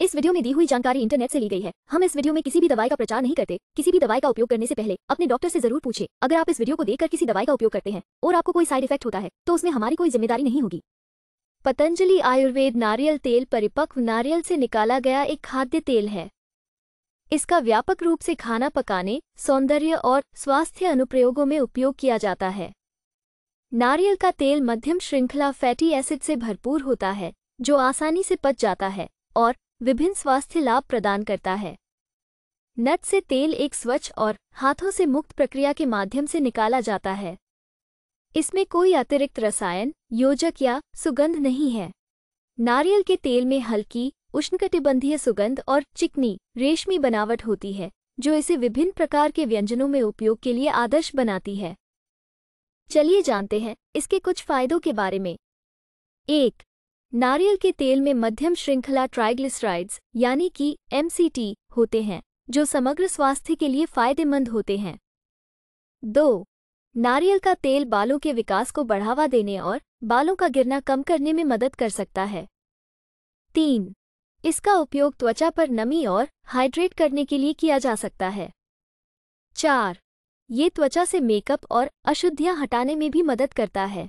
इस वीडियो में दी हुई जानकारी इंटरनेट से ली गई है हम इस वीडियो में किसी भी दवाई का प्रचार नहीं करते किसी भी दवाई का उपयोग करने से पहले अपने डॉक्टर से जरूर पूछे अगर आप इस वीडियो को देखकर किसी दवाई का उपयोग करते हैं और आपको कोई साइड इफेक्ट होता है तो उसमें हमारी कोई जिम्मेदारी नहीं होगी पतंजलि आयुर्वेद नारियल तेल परिपक्व नारियल से निकाला गया एक खाद्य तेल है इसका व्यापक रूप से खाना पकाने सौंदर्य और स्वास्थ्य अनुप्रयोगों में उपयोग किया जाता है नारियल का तेल मध्यम श्रृंखला फैटी एसिड से भरपूर होता है जो आसानी से पच जाता है और विभिन्न स्वास्थ्य लाभ प्रदान करता है नट से तेल एक स्वच्छ और हाथों से मुक्त प्रक्रिया के माध्यम से निकाला जाता है इसमें कोई अतिरिक्त रसायन योजक या सुगंध नहीं है नारियल के तेल में हल्की उष्णकटिबंधीय सुगंध और चिकनी रेशमी बनावट होती है जो इसे विभिन्न प्रकार के व्यंजनों में उपयोग के लिए आदर्श बनाती है चलिए जानते हैं इसके कुछ फायदों के बारे में एक नारियल के तेल में मध्यम श्रृंखला ट्राइग्लिसराइड्स यानी कि एमसीटी होते हैं जो समग्र स्वास्थ्य के लिए फायदेमंद होते हैं दो नारियल का तेल बालों के विकास को बढ़ावा देने और बालों का गिरना कम करने में मदद कर सकता है तीन इसका उपयोग त्वचा पर नमी और हाइड्रेट करने के लिए किया जा सकता है चार ये त्वचा से मेकअप और अशुद्धियां हटाने में भी मदद करता है